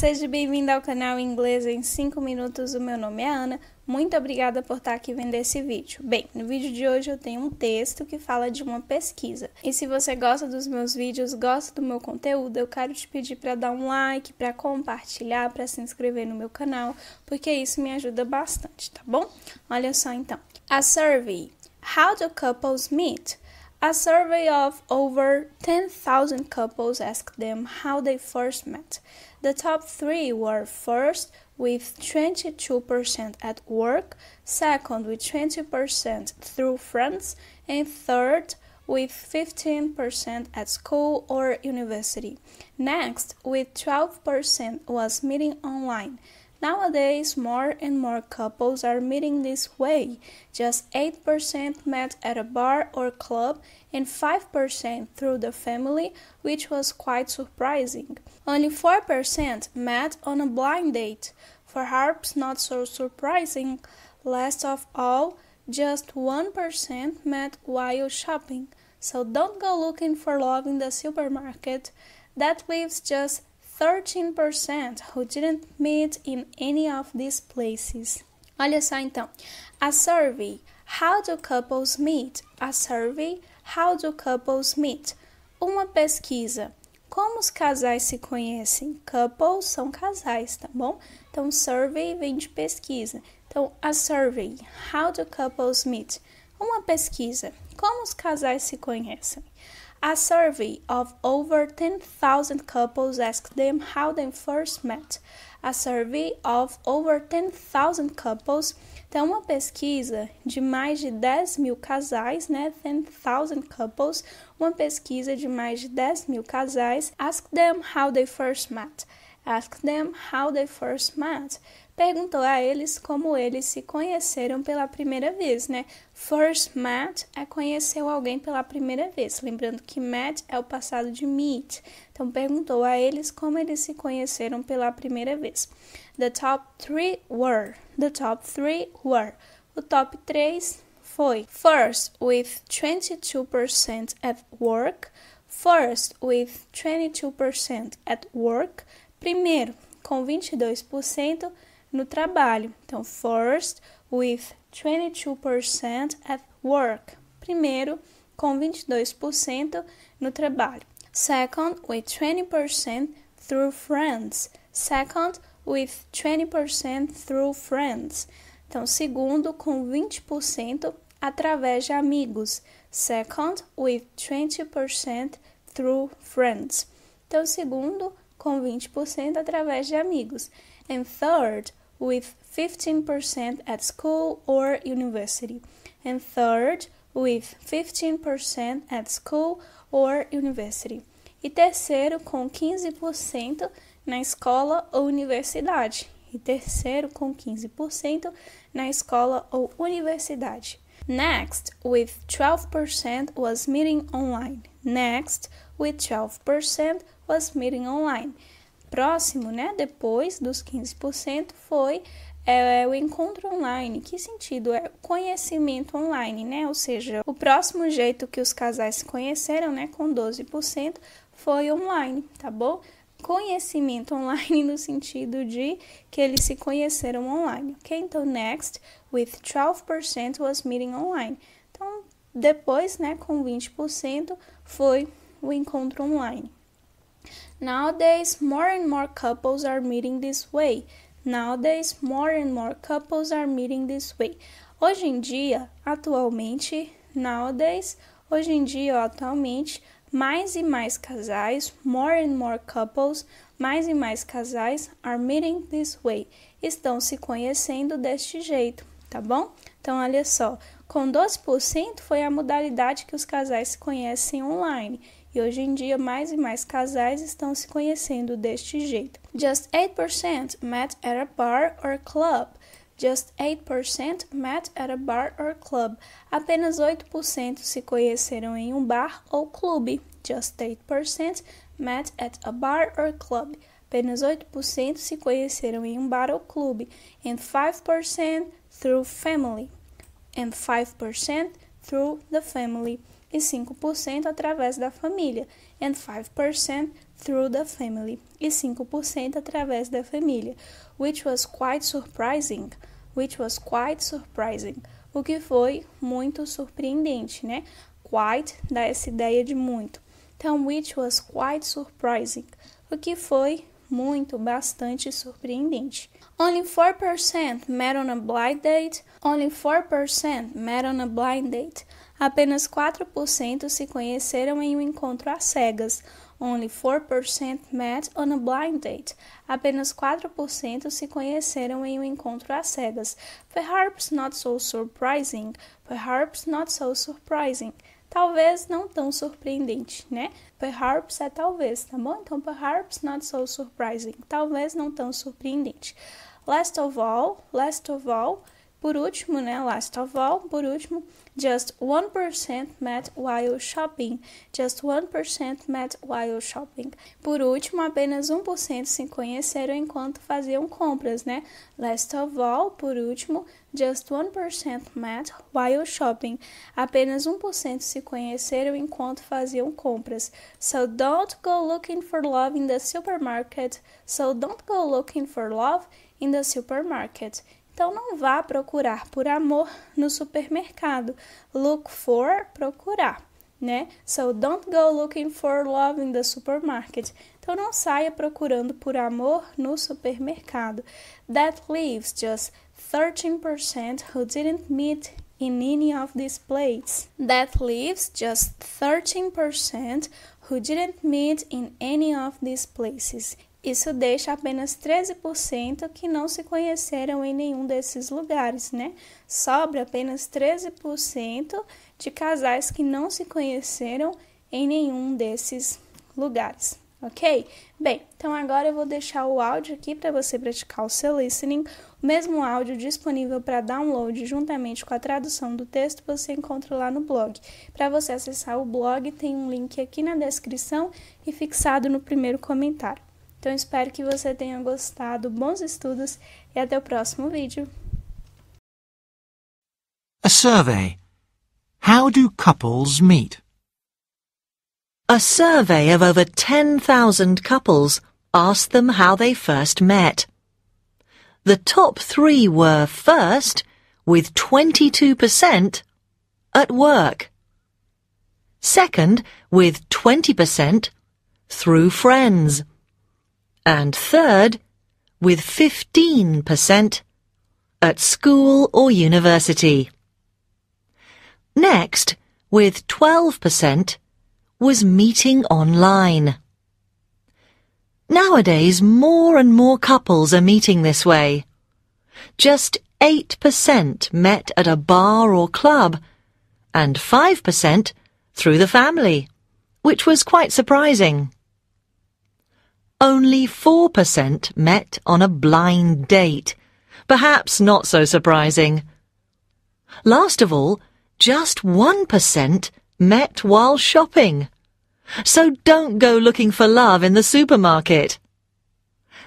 seja bem-vindo ao canal Inglês em 5 Minutos. O meu nome é Ana. Muito obrigada por estar aqui vendo esse vídeo. Bem, no vídeo de hoje eu tenho um texto que fala de uma pesquisa. E se você gosta dos meus vídeos, gosta do meu conteúdo, eu quero te pedir para dar um like, para compartilhar, para se inscrever no meu canal, porque isso me ajuda bastante, tá bom? Olha só então. A survey. How do couples meet? A survey of over 10,000 couples asked them how they first met. The top three were first with 22% at work, second with 20% through friends, and third with 15% at school or university. Next, with 12% was meeting online. Nowadays, more and more couples are meeting this way. Just 8% met at a bar or club and 5% through the family, which was quite surprising. Only 4% met on a blind date. Perhaps not so surprising. Last of all, just 1% met while shopping. So don't go looking for love in the supermarket. That leaves just 13% who didn't meet in any of these places. Olha só então. A survey. How do couples meet? A survey. How do couples meet? Uma pesquisa. Como os casais se conhecem? Couples são casais, tá bom? Então, survey vem de pesquisa. Então, a survey. How do couples meet? Uma pesquisa. Como os casais se conhecem? A survey of over 10,000 couples asked them how they first met. A survey of over 10,000 couples. Então, uma pesquisa de mais de 10 mil casais, né? 10,000 couples. Uma pesquisa de mais de 10 mil casais. Asked them how they first met asked them how they first met. Perguntou a eles como eles se conheceram pela primeira vez, né? First met é conheceu alguém pela primeira vez. Lembrando que met é o passado de meet. Então perguntou a eles como eles se conheceram pela primeira vez. The top three were. The top three were. O top 3 foi first with 22% at work, first with 22% at work, Primeiro, com 22% no trabalho. Então, first with 22% at work. Primeiro, com 22% no trabalho. Second, with 20% through friends. Second, with 20% through friends. Então, segundo, com 20% através de amigos. Second, with 20% through friends. Então, segundo, com 20% através de amigos, and third, with 15% at school or university, and third, with 15% at school or university, e terceiro, com 15% na escola ou universidade, e terceiro, com 15% na escola ou universidade. Next, with 12% was meeting online. Next, with 12% was meeting online. Próximo, né? Depois dos 15% foi é o encontro online. Que sentido? É conhecimento online, né? Ou seja, o próximo jeito que os casais se conheceram, né, com 12%, foi online, tá bom? Conhecimento online no sentido de que eles se conheceram online, ok? Então, next, with 12% was meeting online. Então, depois, né, com 20%, foi o encontro online. Nowadays, more and more couples are meeting this way. Nowadays, more and more couples are meeting this way. Hoje em dia, atualmente, nowadays, hoje em dia atualmente, mais e mais casais, more and more couples, mais e mais casais are meeting this way. Estão se conhecendo deste jeito, tá bom? Então, olha só, com 12% foi a modalidade que os casais se conhecem online e hoje em dia, mais e mais casais estão se conhecendo deste jeito. Just 8% met at a bar or club. Just 8% met at a bar or club. Apenas 8% se conheceram em um bar ou clube. Just 8% met at a bar or club. Apenas 8% se conheceram em um bar ou clube. And 5% through family. And 5% through the family e 5% através da família, and 5% through the family, e 5% através da família, which was quite surprising, which was quite surprising, o que foi muito surpreendente, né? Quite dá essa ideia de muito. Então, which was quite surprising, o que foi muito, bastante surpreendente. Only 4% met on a blind date. Only 4% met on a blind date. Apenas 4% se conheceram em um encontro às cegas. Only 4% met on a blind date. Apenas 4% se conheceram em um encontro às cegas. Perhaps not so surprising. Perhaps not so surprising talvez não tão surpreendente, né? Perhaps é talvez, tá bom? Então, perhaps not so surprising, talvez não tão surpreendente. Last of all, last of all, por último, né, last of all, por último, just 1% met while shopping. Just 1% met while shopping. Por último, apenas 1% se conheceram enquanto faziam compras, né? Last of all, por último, just 1% met while shopping. Apenas 1% se conheceram enquanto faziam compras. So don't go looking for love in the supermarket. So don't go looking for love in the supermarket. Então não vá procurar por amor no supermercado. Look for, procurar, né? So don't go looking for love in the supermarket. Então não saia procurando por amor no supermercado. That leaves just 13% who didn't meet in any of these plates. That leaves just 13% who didn't meet in any of these places. Isso deixa apenas 13% que não se conheceram em nenhum desses lugares, né? Sobra apenas 13% de casais que não se conheceram em nenhum desses lugares, ok? Bem, então agora eu vou deixar o áudio aqui para você praticar o seu listening. O mesmo áudio disponível para download juntamente com a tradução do texto você encontra lá no blog. Para você acessar o blog, tem um link aqui na descrição e fixado no primeiro comentário. Então, espero que você tenha gostado. Bons estudos e até o próximo vídeo. A survey. How do couples meet? A survey of over 10,000 couples asked them how they first met. The top three were first, with 22%, at work. Second, with 20%, through friends and third with 15% at school or university. Next, with 12%, was meeting online. Nowadays, more and more couples are meeting this way. Just 8% met at a bar or club, and 5% through the family, which was quite surprising only 4% met on a blind date. Perhaps not so surprising. Last of all, just 1% met while shopping. So don't go looking for love in the supermarket.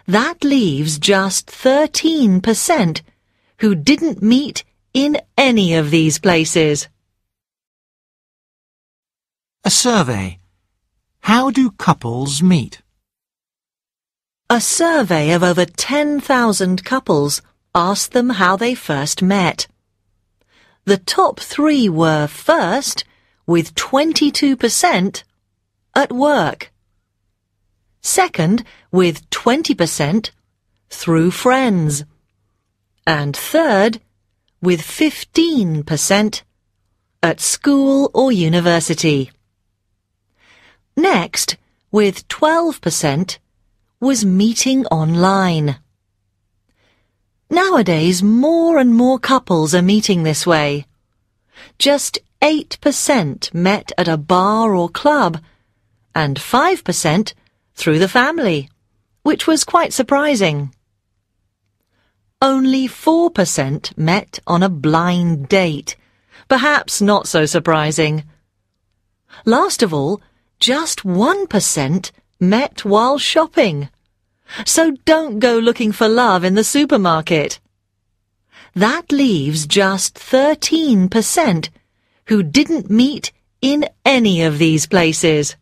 That leaves just 13% who didn't meet in any of these places. A survey. How do couples meet? A survey of over 10,000 couples asked them how they first met. The top three were first, with 22%, at work. Second, with 20%, through friends. And third, with 15%, at school or university. Next, with 12%, was meeting online. Nowadays, more and more couples are meeting this way. Just 8% met at a bar or club, and 5% through the family, which was quite surprising. Only 4% met on a blind date, perhaps not so surprising. Last of all, just 1% met while shopping. So don't go looking for love in the supermarket. That leaves just 13% who didn't meet in any of these places.